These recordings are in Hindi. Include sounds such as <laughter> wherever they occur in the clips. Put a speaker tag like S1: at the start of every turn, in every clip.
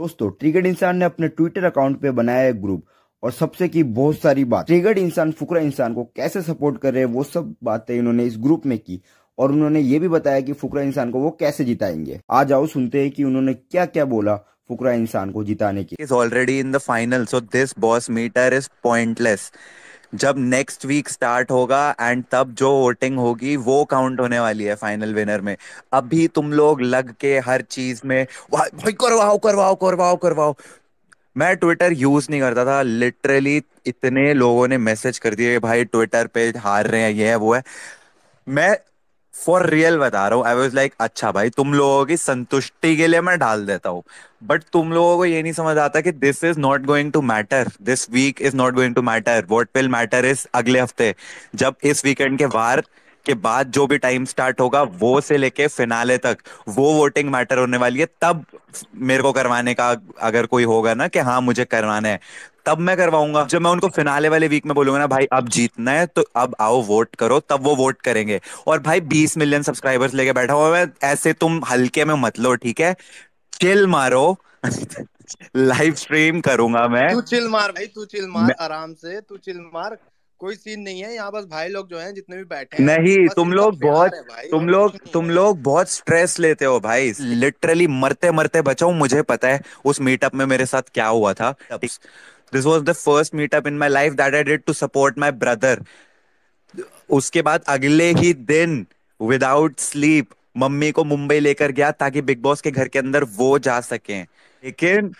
S1: दोस्तों ट्रिगर्ड इंसान ने अपने ट्विटर अकाउंट पे बनाया एक ग्रुप और सबसे की बहुत सारी बात ट्रिगर्ड इंसान फुकरा इंसान को कैसे सपोर्ट कर रहे हैं वो सब बातें इन्होंने इस ग्रुप में की और उन्होंने ये भी बताया कि फुकरा इंसान को वो कैसे जिताएंगे आज आओ सुनते हैं कि उन्होंने क्या क्या बोला फुकरा इंसान को जिताने के is already in the final so this boss meter is pointless जब नेक्स्ट वीक स्टार्ट होगा एंड तब जो वोटिंग होगी वो काउंट होने वाली है फाइनल विनर में अभी तुम लोग लग के हर चीज में भाई करवाओ करवाओ करवाओ करवाओ मैं ट्विटर यूज नहीं करता था लिटरली इतने लोगों ने मैसेज कर दिए भाई ट्विटर पे हार रहे हैं ये है वो है मैं फॉर रियल बता रहा हूँ आई वॉज लाइक अच्छा भाई तुम लोगों की संतुष्टि के लिए मैं डाल देता हूँ बट तुम लोगों को ये नहीं समझ आता कि this is not going to matter this week is not going to matter what will matter is अगले हफ्ते जब इस वीकेंड के बाद के बाद जो भी टाइम स्टार्ट होगा वो से लेके फिनाले तक वो वोटिंग मैटर होने वाली है तब मेरे को करवाने का अगर कोई होगा ना कि हाँ मुझे करवाना है तब मैं करवाऊंगा जब मैं उनको फिनाले वाले वीक में बोलूंगा ना भाई अब जीतना है तो अब आओ वोट करो तब वो वोट करेंगे और भाई बीस मिलियन सब्सक्राइबर्स लेके बैठा हुआ मैं ऐसे तुम हल्के में मत लो ठीक है चिल मारो लाइव <laughs> स्ट्रीम करूंगा मैं तू चिल मार भाई तू चिल मार आराम से तू चिल मार कोई सीन नहीं है यहाँ बस भाई लोग जो हैं जितने भी बैठे हैं नहीं तुम लोग बहुत तुम लोग तुम लोग बहुत स्ट्रेस लेते हो भाई लिटरली हम्म। मरते मरते बचाओ मुझे पता है उस मीटअप में मेरे साथ क्या हुआ था this was the first meetup in my life that I did to support my brother उसके बाद अगले ही दिन विदाउट स्लीप मम्मी को मुंबई लेकर गया ताकि बिग बॉस के घर के अंदर वो जा सके लेकिन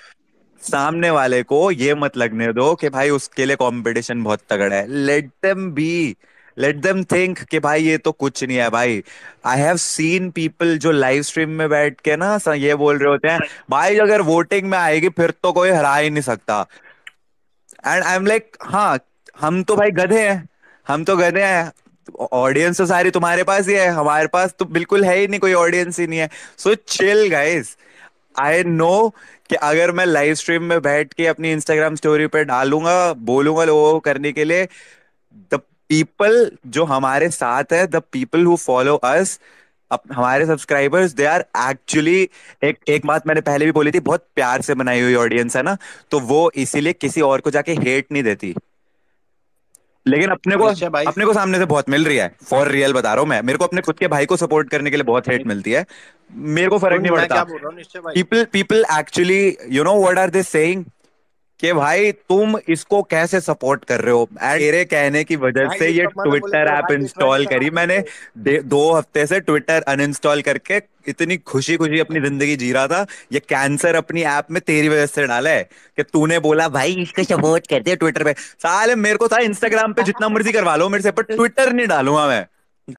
S1: सामने वाले को ये मत लगने दो कि भाई उसके लिए कंपटीशन बहुत तगड़ा है let them be let them think कि भाई ये तो कुछ नहीं है भाई आई हैव सीन पीपल जो लाइव स्ट्रीम में बैठ के ना ये बोल रहे होते हैं भाई अगर वोटिंग में आएगी फिर तो कोई हरा ही नहीं सकता एंड आई एम लाइक हाँ हम तो भाई गधे हैं हम तो गधे हैं ऑडियंस तो सारी तुम्हारे पास ही है हमारे पास तो बिल्कुल है ही नहीं कोई ऑडियंस ही नहीं है so chill guys I know कि अगर मैं लाइव स्ट्रीम में बैठ के अपनी इंस्टाग्राम स्टोरी पर डालूंगा बोलूंगा लोगों को करने के लिए द पीपल जो हमारे साथ है the people who follow us हमारे सब्सक्राइबर्स दे आर एक्चुअली एक एक बात मैंने पहले भी बोली थी बहुत प्यार से बनाई हुई ऑडियंस है ना तो वो इसीलिए किसी और को जाके हेट नहीं देती लेकिन अपने को अच्छा अपने को सामने से बहुत मिल रही है फॉर रियल बता रहा हूँ मैं मेरे को अपने खुद के भाई को सपोर्ट करने के लिए बहुत हेट मिलती है मेरे को फर्क नहीं पड़ता people people actually you know what are this saying कि भाई तुम इसको कैसे सपोर्ट कर रहे हो मेरे कहने की वजह से ये ट्विटर ऐप इंस्टॉल करी मैंने दो हफ्ते से ट्विटर अनइंस्टॉल करके इतनी खुशी खुशी अपनी जिंदगी जी रहा था ये कैंसर अपनी ऐप में तेरी वजह से डाला है कि तूने बोला भाई इसको सपोर्ट कर दे ट्विटर पे साले मेरे को था इंस्टाग्राम पे जितना मर्जी करवा लो मेरे से पर ट्विटर नहीं डालूंगा मैं